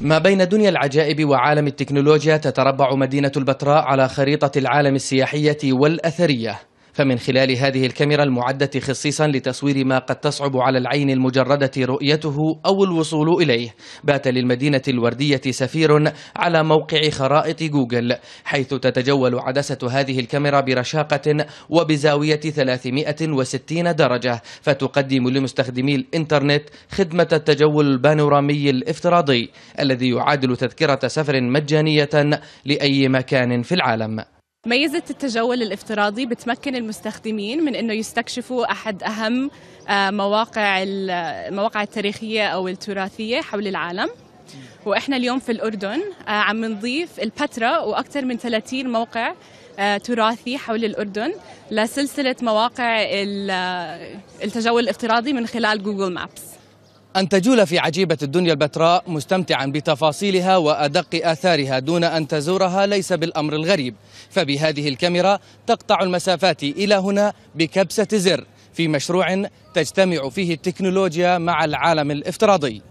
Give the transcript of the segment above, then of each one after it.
ما بين دنيا العجائب وعالم التكنولوجيا تتربع مدينة البتراء على خريطة العالم السياحية والأثرية فمن خلال هذه الكاميرا المعدة خصيصا لتصوير ما قد تصعب على العين المجردة رؤيته أو الوصول إليه بات للمدينة الوردية سفير على موقع خرائط جوجل حيث تتجول عدسة هذه الكاميرا برشاقة وبزاوية 360 درجة فتقدم لمستخدمي الإنترنت خدمة التجول البانورامي الافتراضي الذي يعادل تذكرة سفر مجانية لأي مكان في العالم ميزة التجول الافتراضي بتمكن المستخدمين من أنه يستكشفوا أحد أهم آه، مواقع المواقع التاريخية أو التراثية حول العالم واحنا اليوم في الاردن آه، عم نضيف البترا واكثر من 30 موقع آه، تراثي حول الاردن لسلسله مواقع التجول الافتراضي من خلال جوجل مابس أن تجول في عجيبة الدنيا البتراء مستمتعا بتفاصيلها وأدق آثارها دون أن تزورها ليس بالأمر الغريب فبهذه الكاميرا تقطع المسافات إلى هنا بكبسة زر في مشروع تجتمع فيه التكنولوجيا مع العالم الافتراضي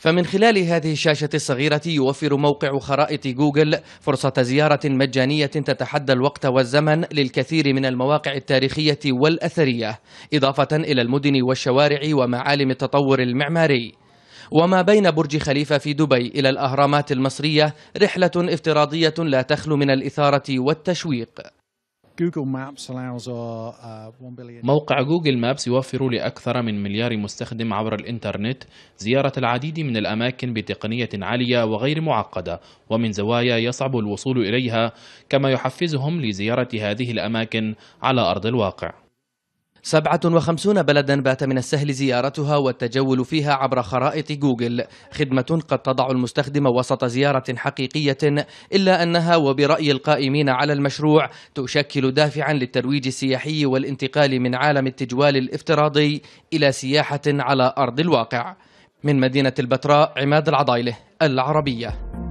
فمن خلال هذه الشاشة الصغيرة يوفر موقع خرائط جوجل فرصة زيارة مجانية تتحدى الوقت والزمن للكثير من المواقع التاريخية والأثرية إضافة إلى المدن والشوارع ومعالم التطور المعماري وما بين برج خليفة في دبي إلى الأهرامات المصرية رحلة افتراضية لا تخلو من الإثارة والتشويق Uh, موقع جوجل مابس يوفر لأكثر من مليار مستخدم عبر الإنترنت زيارة العديد من الأماكن بتقنية عالية وغير معقدة ومن زوايا يصعب الوصول إليها كما يحفزهم لزيارة هذه الأماكن على أرض الواقع سبعة وخمسون بلدا بات من السهل زيارتها والتجول فيها عبر خرائط جوجل خدمة قد تضع المستخدم وسط زيارة حقيقية إلا أنها وبرأي القائمين على المشروع تشكل دافعا للترويج السياحي والانتقال من عالم التجوال الافتراضي إلى سياحة على أرض الواقع من مدينة البتراء عماد العضايله العربية